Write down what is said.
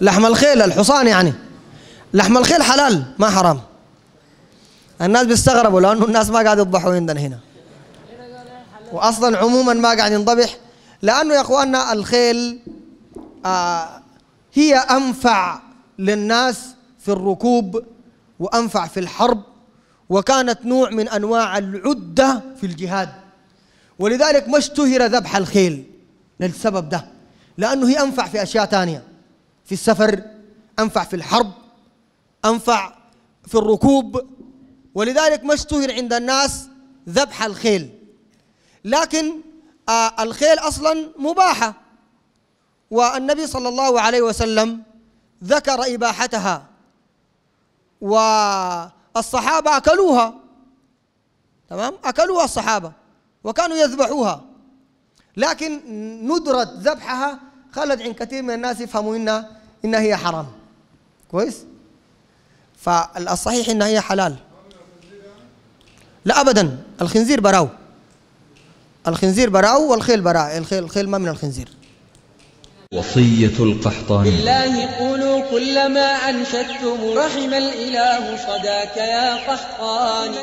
لحم الخيل الحصان يعني لحم الخيل حلال ما حرام الناس بيستغربوا لانه الناس ما قاعد يذبحوا عندنا هنا واصلا عموما ما قاعد ينذبح لانه يا اخواننا الخيل آه هي انفع للناس في الركوب وانفع في الحرب وكانت نوع من انواع العده في الجهاد ولذلك ما اشتهر ذبح الخيل للسبب ده لانه هي انفع في اشياء ثانيه في السفر أنفع في الحرب أنفع في الركوب ولذلك ما اشتهر عند الناس ذبح الخيل لكن آه الخيل أصلا مباحة والنبي صلى الله عليه وسلم ذكر إباحتها والصحابة أكلوها تمام أكلوها الصحابة وكانوا يذبحوها لكن ندرة ذبحها خلت عن كثير من الناس يفهموا إنها انها هي حرام كويس فالصحيح انها هي حلال لا ابدا الخنزير براو الخنزير براو والخيل براء الخيل الخيل ما من الخنزير وصية القحطان بالله قولوا كلما أنشدتم رحم الإله صداك يا قحطان